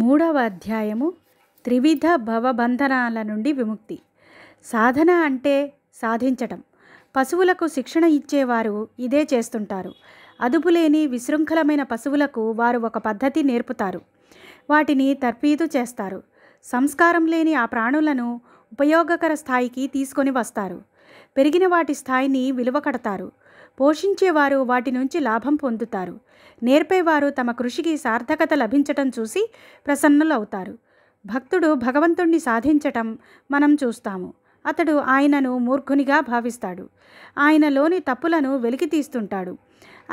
మూడవ అధ్యాయము త్రివిధ భవబంధనాల నుండి విముక్తి సాధన అంటే సాధించటం పశువులకు శిక్షణ ఇచ్చేవారు ఇదే చేస్తుంటారు అదుపులేని విశృంఖలమైన పశువులకు వారు ఒక పద్ధతి నేర్పుతారు వాటిని తర్పీదు చేస్తారు సంస్కారం లేని ఆ ప్రాణులను ఉపయోగకర స్థాయికి తీసుకొని వస్తారు పెరిగిన వాటి స్థాయిని విలువ కడతారు పోషించేవారు వాటి నుంచి లాభం పొందుతారు నేర్పేవారు తమ కృషికి సార్థకత లభించటం చూసి ప్రసన్నులవుతారు భక్తుడు భగవంతుణ్ణి సాధించటం మనం చూస్తాము అతడు ఆయనను మూర్ఖునిగా భావిస్తాడు ఆయనలోని తప్పులను వెలికితీస్తుంటాడు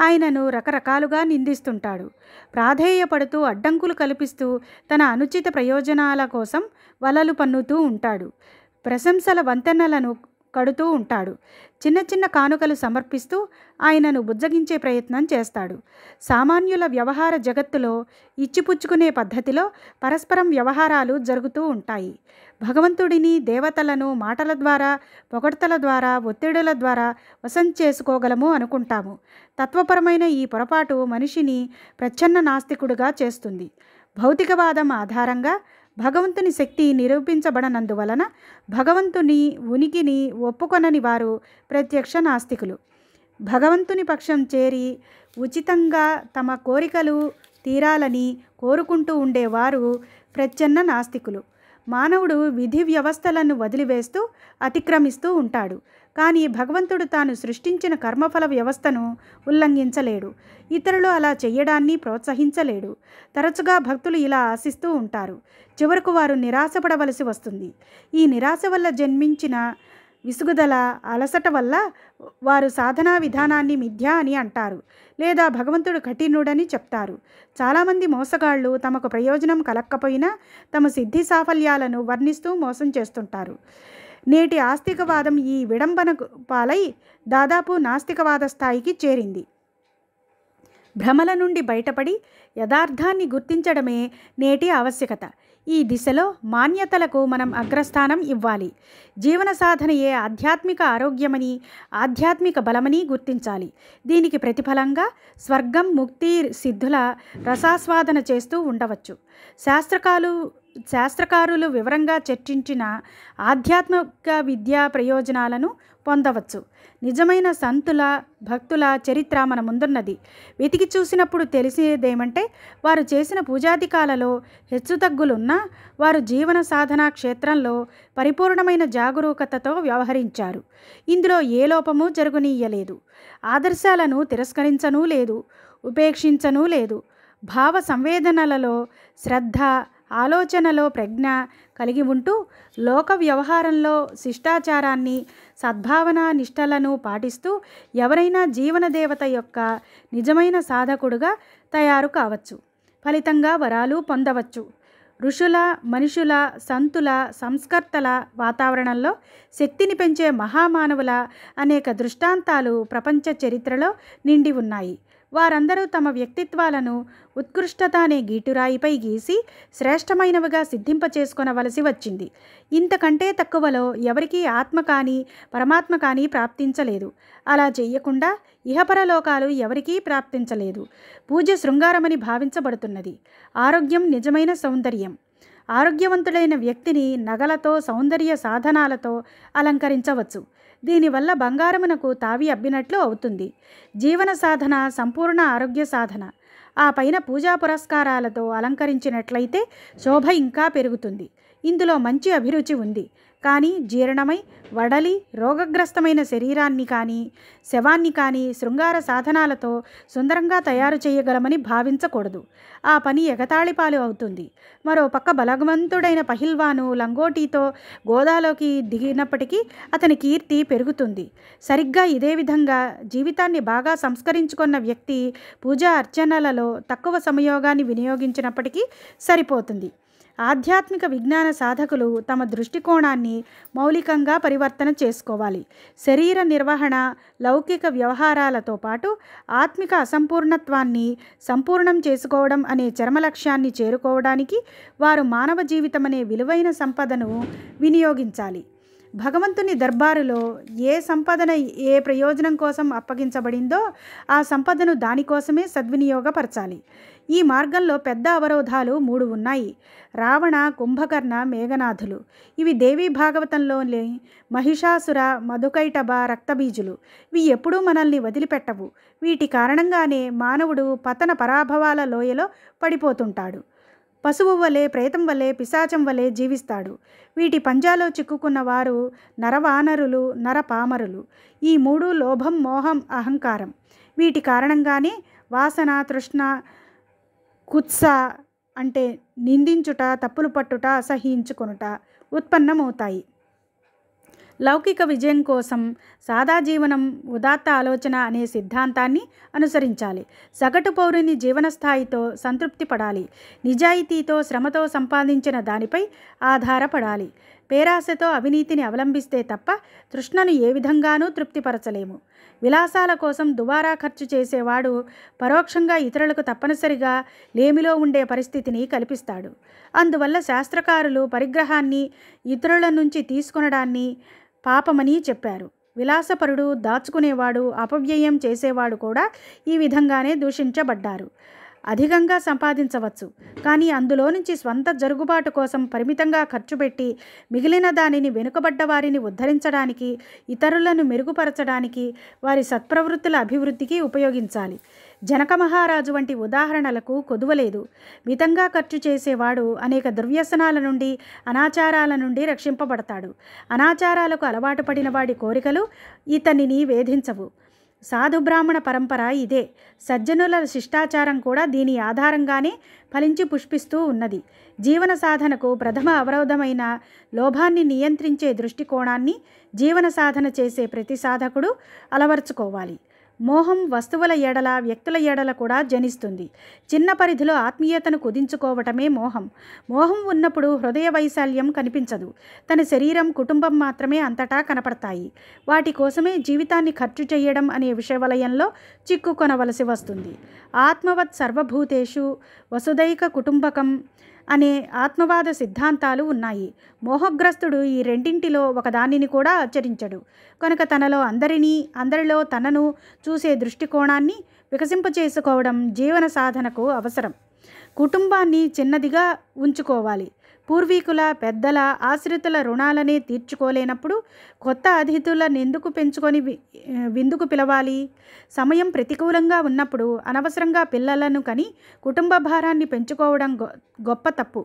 ఆయనను రకరకాలుగా నిందిస్తుంటాడు ప్రాధేయపడుతూ అడ్డంకులు కల్పిస్తూ తన అనుచిత ప్రయోజనాల కోసం వలలు పన్నుతూ ఉంటాడు ప్రశంసల వంతెనలను కడుతూ ఉంటాడు చిన్న చిన్న కానుకలు సమర్పిస్తూ ఆయనను బుజ్జగించే ప్రయత్నం చేస్తాడు సామాన్యుల వ్యవహార జగత్తులో ఇచ్చిపుచ్చుకునే పద్ధతిలో పరస్పరం వ్యవహారాలు జరుగుతూ ఉంటాయి భగవంతుడిని దేవతలను మాటల ద్వారా పొగడ్తల ద్వారా ఒత్తిడుల ద్వారా వసం చేసుకోగలము అనుకుంటాము తత్వపరమైన ఈ పొరపాటు మనిషిని ప్రచ్ఛన్న నాస్తికుడుగా చేస్తుంది భౌతికవాదం ఆధారంగా భగవంతుని శక్తి నిరూపించబడనందువలన భగవంతుని ఉనికిని ఒప్పుకొనని వారు ప్రత్యక్ష నాస్తికులు భగవంతుని పక్షం చేరి ఉచితంగా తమ కోరికలు తీరాలని కోరుకుంటూ ఉండేవారు ప్రచ్ఛన్న నాస్తికులు మానవుడు విధి వ్యవస్థలను వదిలివేస్తూ అతిక్రమిస్తూ ఉంటాడు కానీ భగవంతుడు తాను సృష్టించిన కర్మఫల వ్యవస్థను ఉల్లంఘించలేడు ఇతరులు అలా చేయడాన్ని ప్రోత్సహించలేడు తరచుగా భక్తులు ఇలా ఆశిస్తూ ఉంటారు చివరకు వారు నిరాశపడవలసి వస్తుంది ఈ నిరాశ వల్ల జన్మించిన విసుగుదల అలసట వల్ల వారు సాధనా విధానాన్ని మిథ్య అని అంటారు లేదా భగవంతుడు కఠినుడని చెప్తారు చాలామంది మోసగాళ్ళు తమకు ప్రయోజనం కలక్కపోయినా తమ సిద్ధి సాఫల్యాలను వర్ణిస్తూ మోసం చేస్తుంటారు నేటి ఆస్తికవాదం ఈ విడంబన పాలై దాదాపు నాస్తికవాద స్థాయికి చేరింది భ్రమల నుండి బయటపడి యథార్థాన్ని గుర్తించడమే నేటి ఆవశ్యకత ఈ దిశలో మాన్యతలకు మనం అగ్రస్థానం ఇవ్వాలి జీవన సాధనయే ఆధ్యాత్మిక ఆరోగ్యమని ఆధ్యాత్మిక బలమని గుర్తించాలి దీనికి ప్రతిఫలంగా స్వర్గం ముక్తి సిద్ధుల రసాస్వాదన చేస్తూ ఉండవచ్చు శాస్త్రకాలు శాస్త్రకారులు వివరంగా చర్చించిన ఆధ్యాత్మిక విద్యా ప్రయోజనాలను పొందవచ్చు నిజమైన సంతుల భక్తుల చరిత్ర మన ముందున్నది వెతికి చూసినప్పుడు తెలిసేదేమంటే వారు చేసిన పూజాధికాలలో హెచ్చుతగ్గులున్నా వారు జీవన సాధనా క్షేత్రంలో పరిపూర్ణమైన జాగరూకతతో వ్యవహరించారు ఇందులో ఏ లోపము జరుగునీయలేదు ఆదర్శాలను తిరస్కరించనూ లేదు ఉపేక్షించనూ లేదు భావ సంవేదనలలో శ్రద్ధ ఆలోచనలో ప్రజ్ఞ కలిగి ఉంటూ లోక వ్యవహారంలో శిష్టాచారాన్ని సద్భావన నిష్టలను పాటిస్తూ ఎవరైనా జీవనదేవత యొక్క నిజమైన సాధకుడుగా తయారు కావచ్చు ఫలితంగా వరాలు పొందవచ్చు ఋషుల మనుషుల సంతుల సంస్కర్తల వాతావరణంలో శక్తిని పెంచే మహామానవుల అనేక దృష్టాంతాలు ప్రపంచ చరిత్రలో నిండి ఉన్నాయి వారందరూ తమ వ్యక్తిత్వాలను ఉత్కృష్టత అనే గీటురాయిపై గీసి శ్రేష్టమైనవిగా సిద్ధింపచేసుకొనవలసి వచ్చింది ఇంతకంటే తక్కువలో ఎవరికీ ఆత్మ కానీ పరమాత్మ కానీ ప్రాప్తించలేదు అలా చేయకుండా ఇహపరలోకాలు ఎవరికీ ప్రాప్తించలేదు పూజ శృంగారమని భావించబడుతున్నది ఆరోగ్యం నిజమైన సౌందర్యం ఆరోగ్యవంతుడైన వ్యక్తిని నగలతో సౌందర్య సాధనాలతో అలంకరించవచ్చు దీనివల్ల బంగారమునకు తావి అబ్బినట్లు అవుతుంది జీవన సాధన సంపూర్ణ ఆరోగ్య సాధన ఆ పైన పూజా పురస్కారాలతో అలంకరించినట్లయితే శోభ ఇంకా పెరుగుతుంది ఇందులో మంచి అభిరుచి ఉంది కానీ జీర్ణమై వడలి రోగగ్రస్తమైన శరీరాన్ని కానీ శవాన్ని కానీ శృంగార సాధనాలతో సుందరంగా తయారు చేయగలమని భావించకూడదు ఆ పని ఎగతాళిపాలు అవుతుంది మరో పక్క బలవంతుడైన పహిల్వాను లంగోటీతో గోదాలోకి దిగినప్పటికీ అతని కీర్తి పెరుగుతుంది సరిగ్గా ఇదే విధంగా జీవితాన్ని బాగా సంస్కరించుకున్న వ్యక్తి పూజా అర్చనలలో తక్కువ సమయోగాన్ని వినియోగించినప్పటికీ సరిపోతుంది ఆధ్యాత్మిక విజ్ఞాన సాధకులు తమ దృష్టికోణాన్ని మౌలికంగా పరివర్తన చేసుకోవాలి శరీర నిర్వహణ లౌకిక వ్యవహారాలతో పాటు ఆత్మిక అసంపూర్ణత్వాన్ని సంపూర్ణం చేసుకోవడం అనే చర్మ లక్ష్యాన్ని చేరుకోవడానికి వారు మానవ జీవితం అనే విలువైన సంపదను వినియోగించాలి భగవంతుని దర్బారులో ఏ సంపదన ఏ ప్రయోజనం కోసం అప్పగించబడిందో ఆ సంపదను దానికోసమే సద్వినియోగపరచాలి ఈ మార్గంలో పెద్ద అవరోధాలు మూడు ఉన్నాయి రావణ కుంభకర్ణ మేఘనాథులు ఇవి దేవీ భాగవతంలోని మహిషాసుర మధుకైటభ రక్తబీజులు ఇవి ఎప్పుడూ మనల్ని వదిలిపెట్టవు వీటి కారణంగానే మానవుడు పతన పరాభవాల లోయలో పడిపోతుంటాడు పశువు వలె ప్రేతం వలె పిశాచం వలె జీవిస్తాడు వీటి పంజాలో చిక్కుకున్న వారు నరవానరులు నరపామరులు ఈ మూడు లోభం మోహం అహంకారం వీటి కారణంగానే వాసన తృష్ణ కుత్స అంటే నిందించుట తప్పులు పట్టుట అసహించుకునుట ఉత్పన్నమవుతాయి లౌకిక విజయం కోసం సాదా జీవనం ఉదాత్త ఆలోచన అనే సిద్ధాంతాన్ని అనుసరించాలి సగటు పౌరుని జీవన స్థాయితో సంతృప్తి పడాలి నిజాయితీతో శ్రమతో సంపాదించిన దానిపై ఆధారపడాలి పేరాశతో అవినీతిని అవలంబిస్తే తప్ప తృష్ణను ఏ విధంగానూ తృప్తిపరచలేము విలాసాల కోసం దుబారా ఖర్చు చేసేవాడు పరోక్షంగా ఇతరులకు తప్పనిసరిగా లేమిలో ఉండే పరిస్థితిని కల్పిస్తాడు అందువల్ల శాస్త్రకారులు పరిగ్రహాన్ని ఇతరుల నుంచి తీసుకొనడాన్ని పాపమని చెప్పారు విలాసపరుడు దాచుకునేవాడు అపవ్యయం చేసేవాడు కూడా ఈ విధంగానే దూషించబడ్డారు అధికంగా సంపాదించవచ్చు కానీ అందులో నుంచి స్వంత జరుగుబాటు కోసం పరిమితంగా ఖర్చు పెట్టి మిగిలిన దానిని వెనుకబడ్డ వారిని ఉద్ధరించడానికి ఇతరులను మెరుగుపరచడానికి వారి సత్ప్రవృత్తుల అభివృద్ధికి ఉపయోగించాలి జనక మహారాజు వంటి ఉదాహరణలకు కొదువలేదు మితంగా ఖర్చు చేసేవాడు అనేక దుర్వ్యసనాల నుండి అనాచారాల నుండి రక్షింపబడతాడు అనాచారాలకు అలవాటు పడిన వాడి కోరికలు ఇతనిని వేధించవు సాధు బ్రాహ్మణ పరంపర ఇదే సజ్జనుల శిష్టాచారం కూడా దీని ఆధారంగానే ఫలించి పుష్పిస్తూ ఉన్నది జీవన సాధనకు ప్రథమ అవరోధమైన లోభాన్ని నియంత్రించే దృష్టికోణాన్ని జీవన సాధన చేసే ప్రతి సాధకుడు అలవర్చుకోవాలి మోహం వస్తువుల ఏడల వ్యక్తుల ఏడల కూడా జనిస్తుంది చిన్న పరిధిలో ఆత్మీయతను కుదించుకోవటమే మోహం మోహం ఉన్నప్పుడు హృదయ వైశాల్యం కనిపించదు తన శరీరం కుటుంబం మాత్రమే అంతటా కనపడతాయి వాటి కోసమే జీవితాన్ని ఖర్చు చేయడం అనే విషవలయంలో చిక్కుకొనవలసి వస్తుంది ఆత్మవత్ సర్వభూతేషు వసుదైక కుటుంబకం అనే ఆత్మవాద సిద్ధాంతాలు ఉన్నాయి మోహగ్రస్తుడు ఈ రెండింటిలో ఒకదానిని కూడా ఆచరించడు కనుక తనలో అందరినీ అందరిలో తనను చూసే దృష్టికోణాన్ని వికసింపచేసుకోవడం జీవన సాధనకు అవసరం కుటుంబాన్ని చిన్నదిగా ఉంచుకోవాలి పూర్వీకుల పెద్దల ఆశ్రితుల రుణాలని తీర్చుకోలేనప్పుడు కొత్త అతిథులను ఎందుకు పెంచుకొని విందుకు పిలవాలి సమయం ప్రతికూలంగా ఉన్నప్పుడు అనవసరంగా పిల్లలను కని కుటుంబ భారాన్ని పెంచుకోవడం గొప్ప తప్పు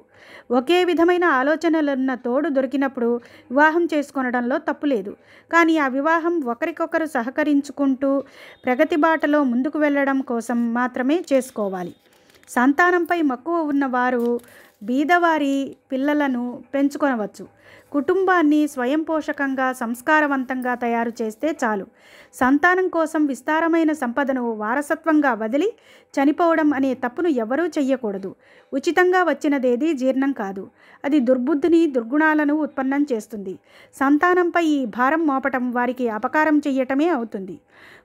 ఒకే విధమైన ఆలోచనలున్న తోడు దొరికినప్పుడు వివాహం చేసుకొనడంలో తప్పు లేదు కానీ ఆ వివాహం ఒకరికొకరు సహకరించుకుంటూ ప్రగతి బాటలో ముందుకు వెళ్ళడం కోసం మాత్రమే చేసుకోవాలి సంతానంపై మక్కువ ఉన్నవారు బీదవారి పిల్లలను పెంచుకొనవచ్చు కుటుంబాన్ని స్వయం పోషకంగా సంస్కారవంతంగా తయారు చేస్తే చాలు సంతానం కోసం విస్తారమైన సంపదను వారసత్వంగా వదిలి చనిపోవడం అనే తప్పును ఎవరూ చెయ్యకూడదు ఉచితంగా వచ్చినదేది జీర్ణం కాదు అది దుర్బుద్ధిని దుర్గుణాలను ఉత్పన్నం చేస్తుంది సంతానంపై ఈ భారం మోపటం వారికి అపకారం చెయ్యటమే అవుతుంది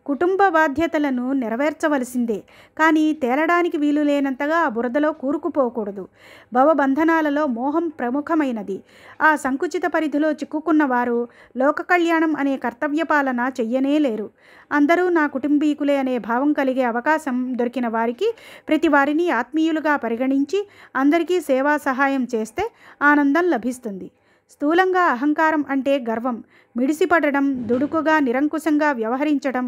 కుటుంబ బాధ్యతలను నెరవేర్చవలసిందే కానీ తేలడానికి వీలు లేనంతగా ఆ బురదలో కూరుకుపోకూడదు భవబంధనాలలో మోహం ప్రముఖమైనది ఆ సం సంకుచిత పరిధిలో చిక్కుకున్న వారు లోక కళ్యాణం అనే కర్తవ్య పాలన చెయ్యనే లేరు అందరూ నా కుటుంబీకులే అనే భావం కలిగే అవకాశం దొరికిన వారికి ప్రతి వారిని ఆత్మీయులుగా పరిగణించి అందరికీ సేవా సహాయం చేస్తే ఆనందం లభిస్తుంది స్థూలంగా అహంకారం అంటే గర్వం మిడిసిపడడం దుడుకుగా నిరంకుశంగా వ్యవహరించడం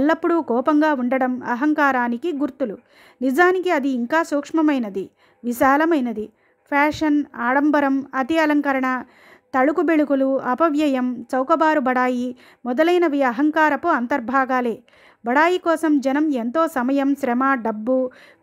ఎల్లప్పుడూ కోపంగా ఉండడం అహంకారానికి గుర్తులు నిజానికి అది ఇంకా సూక్ష్మమైనది విశాలమైనది ఫ్యాషన్ ఆడంబరం అతి అలంకరణ తళుకు బెళుకులు అపవ్యయం చౌకబారు బడాయి మొదలైనవి అహంకారపు అంతర్భాగాలే బడాయి కోసం జనం ఎంతో సమయం శ్రమ డబ్బు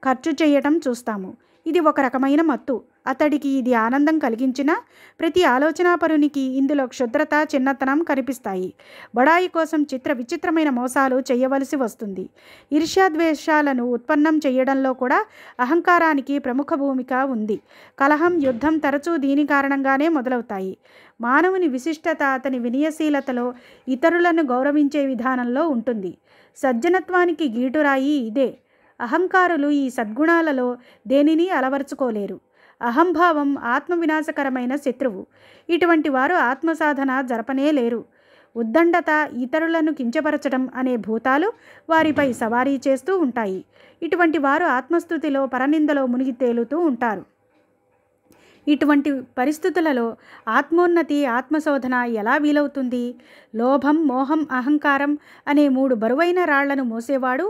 ఖర్చు చేయటం చూస్తాము ఇది ఒక రకమైన మత్తు అతడికి ఇది ఆనందం కలిగించిన ప్రతి ఆలోచనాపరునికి ఇందులో క్షుద్రత చిన్నతనం కనిపిస్తాయి బడాయి కోసం చిత్ర విచిత్రమైన మోసాలు చేయవలసి వస్తుంది ఈర్ష్యాద్వేషాలను ఉత్పన్నం చేయడంలో కూడా అహంకారానికి ప్రముఖ భూమిక ఉంది కలహం యుద్ధం తరచూ దీని కారణంగానే మొదలవుతాయి మానవుని విశిష్టత అతని వినయశీలతలో ఇతరులను గౌరవించే విధానంలో ఉంటుంది సజ్జనత్వానికి గీటురాయి ఇదే అహంకారులు ఈ సద్గుణాలలో దేనిని అలవర్చుకోలేరు అహంభావం ఆత్మవినాశకరమైన శత్రువు ఇటువంటి వారు ఆత్మసాధన జరపనే లేరు ఉద్దండత ఇతరులను కించపరచడం అనే భూతాలు వారిపై సవారీ చేస్తూ ఉంటాయి ఇటువంటి వారు ఆత్మస్థుతిలో పరనిందలో మునిగి తేలుతూ ఉంటారు ఇటువంటి పరిస్థితులలో ఆత్మోన్నతి ఆత్మశోధన ఎలా వీలవుతుంది లోభం మోహం అహంకారం అనే మూడు బరువైన రాళ్లను మోసేవాడు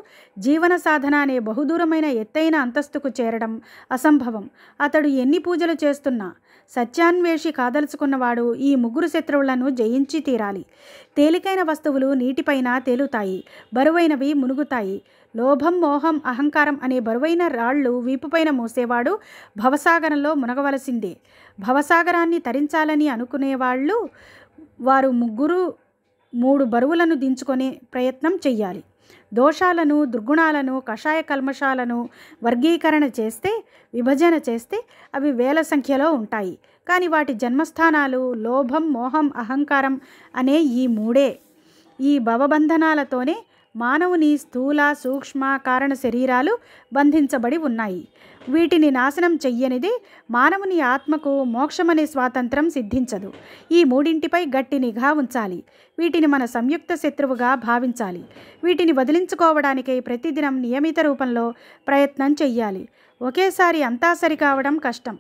జీవన సాధన అనే బహుదూరమైన ఎత్తైన అంతస్తుకు చేరడం అసంభవం అతడు ఎన్ని పూజలు చేస్తున్నా సత్యాన్వేషి కాదలుచుకున్నవాడు ఈ ముగ్గురు శత్రువులను జయించి తీరాలి తేలికైన వస్తువులు నీటిపైన తేలుతాయి బరువైనవి మునుగుతాయి లోభం మోహం అహంకారం అనే బరువైన రాళ్ళు వీపుపైన మోసేవాడు భవసాగరంలో మునగవలసిందే భవసాగరాన్ని తరించాలని అనుకునేవాళ్ళు వారు ముగ్గురు మూడు బరువులను దించుకునే ప్రయత్నం చెయ్యాలి దోషాలను దుర్గుణాలను కషాయ కల్మషాలను వర్గీకరణ చేస్తే విభజన చేస్తే అవి వేల సంఖ్యలో ఉంటాయి కానీ వాటి జన్మస్థానాలు లోభం మోహం అహంకారం అనే ఈ మూడే ఈ భవబంధనాలతోనే మానవుని స్థూల సూక్ష్మ కారణ శరీరాలు బంధించబడి ఉన్నాయి వీటిని నాశనం చెయ్యనిది మానవుని ఆత్మకు మోక్షమనే స్వాతంత్రం సిద్ధించదు ఈ మూడింటిపై గట్టి నిఘా ఉంచాలి వీటిని మన సంయుక్త శత్రువుగా భావించాలి వీటిని వదిలించుకోవడానికై ప్రతిదినం నియమిత రూపంలో ప్రయత్నం చెయ్యాలి ఒకేసారి అంతా సరికావడం కష్టం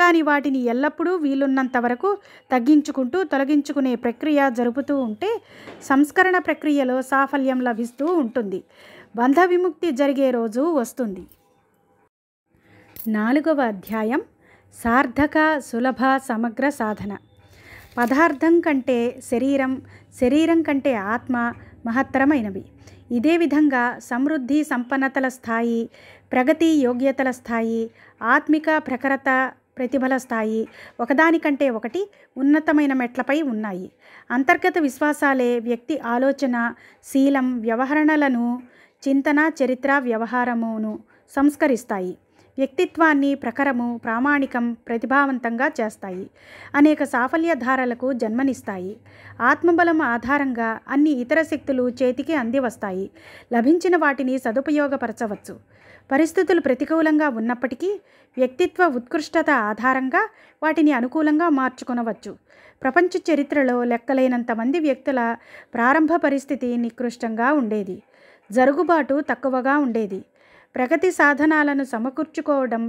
కానీ వాటిని ఎల్లప్పుడూ వీలున్నంత వరకు తగ్గించుకుంటూ తొలగించుకునే ప్రక్రియ జరుపుతూ ఉంటే సంస్కరణ ప్రక్రియలో సాఫల్యం లభిస్తూ ఉంటుంది బంధ విముక్తి జరిగే రోజు వస్తుంది నాలుగవ అధ్యాయం సార్థక సులభ సమగ్ర సాధన పదార్థం కంటే శరీరం శరీరం కంటే ఆత్మ మహత్తరమైనవి ఇదే విధంగా సమృద్ధి సంపన్నతల స్థాయి ప్రగతి యోగ్యతల స్థాయి ఆత్మిక ప్రఖరత ప్రతిఫల స్థాయి ఒకదానికంటే ఒకటి ఉన్నతమైన మెట్లపై ఉన్నాయి అంతర్గత విశ్వాసాలే వ్యక్తి ఆలోచన శీలం వ్యవహరణలను చింతన చరిత్ర వ్యవహారమును సంస్కరిస్తాయి వ్యక్తిత్వాన్ని ప్రఖరము ప్రామాణికం ప్రతిభావంతంగా చేస్తాయి అనేక సాఫల్యధారలకు జన్మనిస్తాయి ఆత్మబలం ఆధారంగా అన్ని ఇతర శక్తులు చేతికి అందివస్తాయి లభించిన వాటిని సదుపయోగపరచవచ్చు పరిస్థితులు ప్రతికూలంగా ఉన్నప్పటికీ వ్యక్తిత్వ ఉత్కృష్టత ఆధారంగా వాటిని అనుకూలంగా మార్చుకునవచ్చు ప్రపంచ చరిత్రలో లెక్కలేనంత మంది వ్యక్తుల ప్రారంభ పరిస్థితి నికృష్టంగా ఉండేది జరుగుబాటు తక్కువగా ఉండేది ప్రగతి సాధనాలను సమకూర్చుకోవడం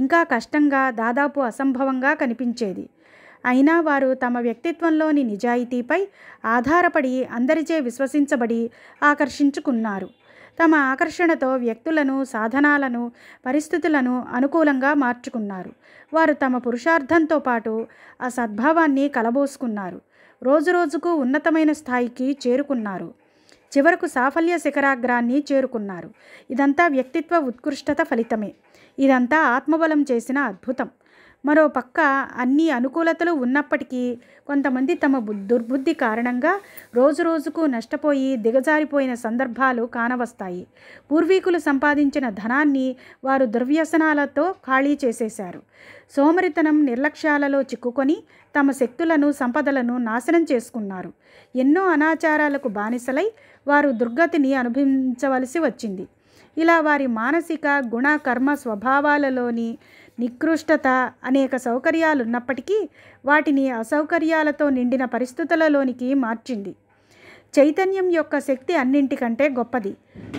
ఇంకా కష్టంగా దాదాపు అసంభవంగా కనిపించేది అయినా వారు తమ వ్యక్తిత్వంలోని నిజాయితీపై ఆధారపడి అందరిచే విశ్వసించబడి ఆకర్షించుకున్నారు తమ ఆకర్షణతో వ్యక్తులను సాధనాలను పరిస్థితులను అనుకూలంగా మార్చుకున్నారు వారు తమ పురుషార్థంతో పాటు ఆ సద్భావాన్ని కలబోసుకున్నారు రోజురోజుకు ఉన్నతమైన స్థాయికి చేరుకున్నారు చివరకు సాఫల్య శిఖరాగ్రాన్ని చేరుకున్నారు ఇదంతా వ్యక్తిత్వ ఉత్కృష్టత ఫలితమే ఇదంతా ఆత్మబలం చేసిన అద్భుతం మరోపక్క అన్ని అనుకూలతలు ఉన్నప్పటికీ కొంతమంది తమ దుర్బుద్ధి కారణంగా రోజురోజుకు నష్టపోయి దిగజారిపోయిన సందర్భాలు కానవస్తాయి పూర్వీకులు సంపాదించిన ధనాన్ని వారు దుర్వ్యసనాలతో ఖాళీ చేసేశారు సోమరితనం నిర్లక్ష్యాలలో చిక్కుకొని తమ శక్తులను సంపదలను నాశనం చేసుకున్నారు ఎన్నో అనాచారాలకు బానిసలై వారు దుర్గతిని అనుభవించవలసి వచ్చింది ఇలా వారి మానసిక గుణ కర్మ స్వభావాలలోని నికృష్టత అనేక సౌకర్యాలున్నప్పటికీ వాటిని అసౌకర్యాలతో నిండిన పరిస్థితులలోనికి మార్చింది చైతన్యం యొక్క శక్తి అన్నింటికంటే గొప్పది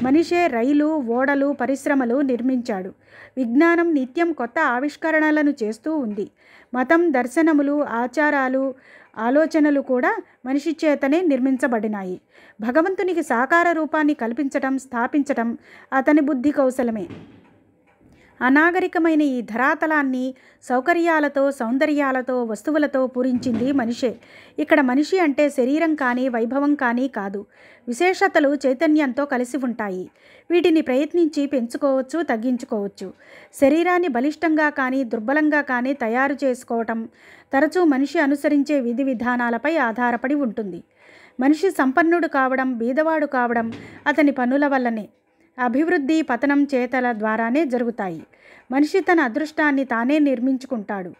మనిషే రైలు ఓడలు పరిశ్రమలు నిర్మించాడు విజ్ఞానం నిత్యం కొత్త ఆవిష్కరణలను చేస్తూ ఉంది మతం దర్శనములు ఆచారాలు ఆలోచనలు కూడా మనిషి చేతనే నిర్మించబడినాయి భగవంతునికి సాకార రూపాన్ని కల్పించటం స్థాపించటం అతని బుద్ధి కౌశలమే అనాగరికమైన ఈ ధరాతలాన్ని సౌకర్యాలతో సౌందర్యాలతో వస్తువులతో పూరించింది మనిషే ఇక్కడ మనిషి అంటే శరీరం కానీ వైభవం కానీ కాదు విశేషతలు చైతన్యంతో కలిసి ఉంటాయి వీటిని ప్రయత్నించి పెంచుకోవచ్చు తగ్గించుకోవచ్చు శరీరాన్ని బలిష్టంగా కానీ దుర్బలంగా కానీ తయారు చేసుకోవటం తరచూ మనిషి అనుసరించే విధి విధానాలపై ఆధారపడి ఉంటుంది మనిషి సంపన్నుడు కావడం బీదవాడు కావడం అతని పనుల వల్లనే అభివృద్ధి పతనం చేతల ద్వారానే జరుగుతాయి మనిషి తన అదృష్టాన్ని తానే నిర్మించుకుంటాడు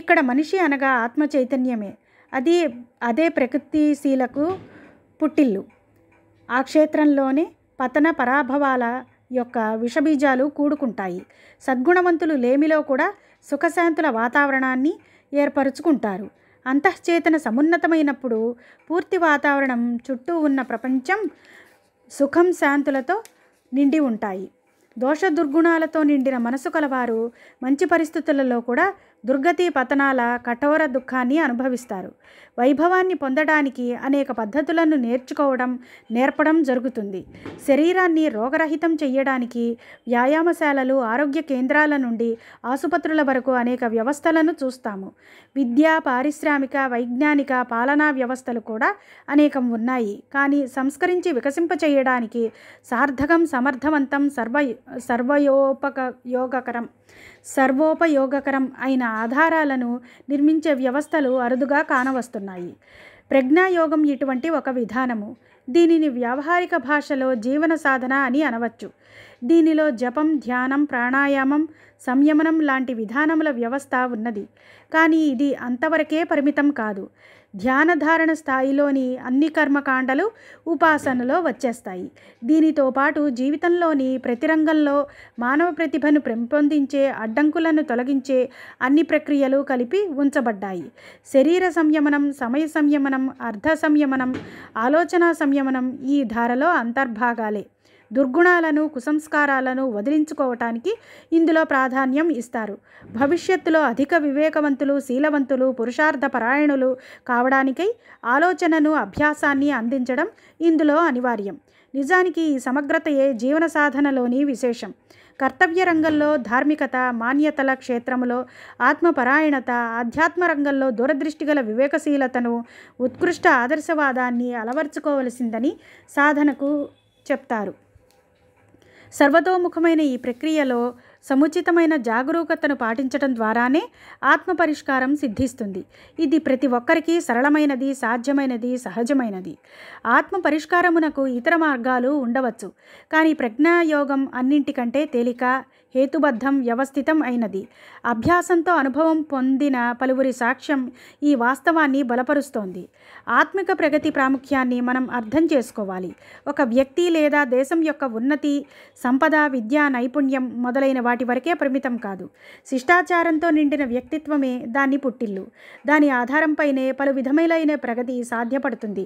ఇక్కడ మనిషి అనగా ఆత్మ చైతన్యమే అది అదే ప్రకృతిశీలకు పుట్టిల్లు ఆ క్షేత్రంలోనే పతన పరాభవాల యొక్క విషబీజాలు కూడుకుంటాయి సద్గుణవంతులు లేమిలో కూడా సుఖశాంతుల వాతావరణాన్ని ఏర్పరుచుకుంటారు అంతఃచేతన సమున్నతమైనప్పుడు పూర్తి వాతావరణం చుట్టూ ఉన్న ప్రపంచం సుఖం శాంతులతో నిండి ఉంటాయి దోష దుర్గుణాలతో నిండిన మనసు కలవారు మంచి పరిస్థితులలో కూడా దుర్గతి పతనాల కఠోర దుఃఖాన్ని అనుభవిస్తారు వైభవాన్ని పొందడానికి అనేక పద్ధతులను నేర్చుకోవడం నేర్పడం జరుగుతుంది శరీరాన్ని రోగరహితం చేయడానికి వ్యాయామశాలలు ఆరోగ్య కేంద్రాల నుండి ఆసుపత్రుల వరకు అనేక వ్యవస్థలను చూస్తాము విద్యా పారిశ్రామిక వైజ్ఞానిక పాలనా వ్యవస్థలు కూడా అనేకం ఉన్నాయి కానీ సంస్కరించి వికసింపచేయడానికి సార్థకం సమర్థవంతం సర్వ సర్వయోపక యోగకరం సర్వోపయోగకరం అయిన ఆధారాలను నిర్మించే వ్యవస్థలు అరుదుగా కానవస్తున్నాయి ప్రజ్ఞాయోగం ఇటువంటి ఒక విధానము దీనిని వ్యావహారిక భాషలో జీవన సాధన అని అనవచ్చు దీనిలో జపం ధ్యానం ప్రాణాయామం సంయమనం లాంటి విధానముల వ్యవస్థ ఉన్నది కానీ ఇది అంతవరకే పరిమితం కాదు ధ్యానధారణ స్థాయిలోని అన్ని కర్మకాండలు ఉపాసనలో వచ్చేస్తాయి దీనితో పాటు జీవితంలోని ప్రతి రంగంలో మానవ ప్రతిభను పెంపొందించే అడ్డంకులను తొలగించే అన్ని ప్రక్రియలు కలిపి ఉంచబడ్డాయి శరీర సంయమనం సమయ సంయమనం అర్ధ సంయమనం ఆలోచన సంయమనం ఈ ధారలో అంతర్భాగాలే దుర్గుణాలను కుసంస్కారాలను వదిలించుకోవటానికి ఇందులో ప్రాధాన్యం ఇస్తారు భవిష్యత్తులో అధిక వివేకవంతులు శీలవంతులు పురుషార్థ పరాయణులు కావడానికై ఆలోచనను అభ్యాసాన్ని అందించడం ఇందులో అనివార్యం నిజానికి ఈ సమగ్రతయే జీవన సాధనలోని విశేషం కర్తవ్య రంగంలో ధార్మికత మాన్యతల క్షేత్రంలో ఆత్మపరాయణత ఆధ్యాత్మ రంగంలో దూరదృష్టిగల గల వివేకశీలతను ఉత్కృష్ట ఆదర్శవాదాన్ని అలవర్చుకోవలసిందని సాధనకు చెప్తారు సర్వతోముఖమైన ఈ ప్రక్రియలో సముచితమైన జాగరూకతను పాటించడం ద్వారానే ఆత్మపరిష్కారం సిద్ధిస్తుంది ఇది ప్రతి ఒక్కరికి సరళమైనది సాధ్యమైనది సహజమైనది ఆత్మ పరిష్కారమునకు ఇతర మార్గాలు ఉండవచ్చు కానీ ప్రజ్ఞాయోగం అన్నింటికంటే తేలిక హేతుబద్ధం వ్యవస్థితం అయినది అభ్యాసంతో అనుభవం పొందిన పలువురి సాక్ష్యం ఈ వాస్తవాన్ని బలపరుస్తోంది ఆత్మిక ప్రగతి ప్రాముఖ్యాన్ని మనం అర్థం చేసుకోవాలి ఒక వ్యక్తి లేదా దేశం యొక్క ఉన్నతి సంపద విద్యా నైపుణ్యం మొదలైన వాటి వరకే పరిమితం కాదు శిష్టాచారంతో నిండిన వ్యక్తిత్వమే దాన్ని పుట్టిల్లు దాని ఆధారంపైనే పలు విధములైన ప్రగతి సాధ్యపడుతుంది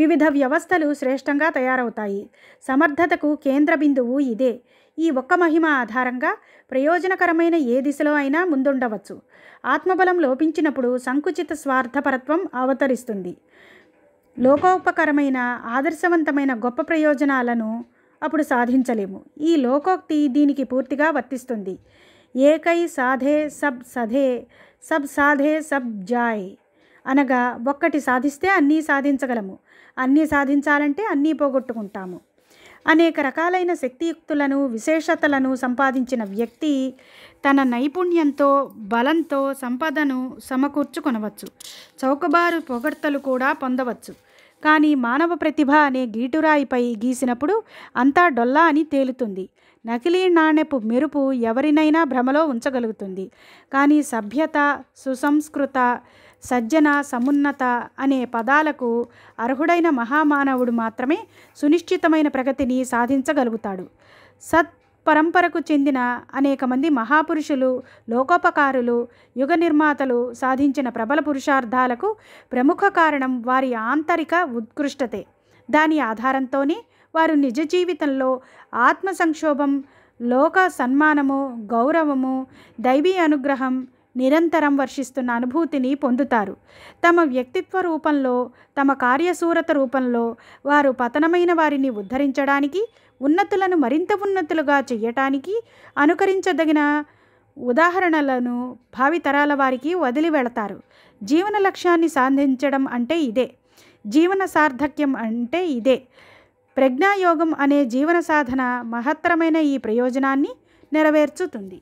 వివిధ వ్యవస్థలు శ్రేష్టంగా తయారవుతాయి సమర్థతకు కేంద్ర బిందువు ఇదే ఈ ఒక్క మహిమ ఆధారంగా ప్రయోజనకరమైన ఏ దిశలో అయినా ముందుండవచ్చు ఆత్మబలం లోపించినప్పుడు సంకుచిత స్వార్థపరత్వం అవతరిస్తుంది లోకోపకరమైన ఆదర్శవంతమైన గొప్ప ప్రయోజనాలను అప్పుడు సాధించలేము ఈ లోకోక్తి దీనికి పూర్తిగా వర్తిస్తుంది ఏకై సాధే సబ్ సధే సబ్ సాధే సబ్ జాయ్ అనగా ఒక్కటి సాధిస్తే అన్నీ సాధించగలము అన్నీ సాధించాలంటే అన్నీ పోగొట్టుకుంటాము అనేక రకాలైన శక్తియుక్తులను విశేషతలను సంపాదించిన వ్యక్తి తన నైపుణ్యంతో బలంతో సంపదను సమకూర్చుకొనవచ్చు చౌకబారు పొగడ్తలు కూడా పొందవచ్చు కానీ మానవ ప్రతిభ అనే గీటురాయిపై గీసినప్పుడు అంతా డొల్లా అని తేలుతుంది నకిలీ నాణ్యపు మెరుపు ఎవరినైనా భ్రమలో ఉంచగలుగుతుంది కానీ సభ్యత సుసంస్కృత సజ్జన సమున్నత అనే పదాలకు అర్హుడైన మహామానవుడు మాత్రమే సునిశ్చితమైన ప్రగతిని సాధించగలుగుతాడు సత్ పరంపరకు చెందిన అనేక మంది మహాపురుషులు లోకోపకారులు యుగ నిర్మాతలు సాధించిన ప్రబల పురుషార్థాలకు ప్రముఖ కారణం వారి ఆంతరిక ఉత్కృష్టతే దాని ఆధారంతోనే వారు నిజ జీవితంలో ఆత్మ సంక్షోభం లోక సన్మానము గౌరవము దైవీ అనుగ్రహం నిరంతరం వర్షిస్తున్న అనుభూతిని పొందుతారు తమ వ్యక్తిత్వ రూపంలో తమ కార్యశూరత రూపంలో వారు పతనమైన వారిని ఉద్ధరించడానికి ఉన్నతులను మరింత ఉన్నతులుగా చేయటానికి అనుకరించదగిన ఉదాహరణలను భావితరాల వారికి వదిలి వెళతారు జీవన లక్ష్యాన్ని సాధించడం అంటే ఇదే జీవన సార్థక్యం అంటే ఇదే ప్రజ్ఞాయోగం అనే జీవన సాధన మహత్తరమైన ఈ ప్రయోజనాన్ని నెరవేర్చుతుంది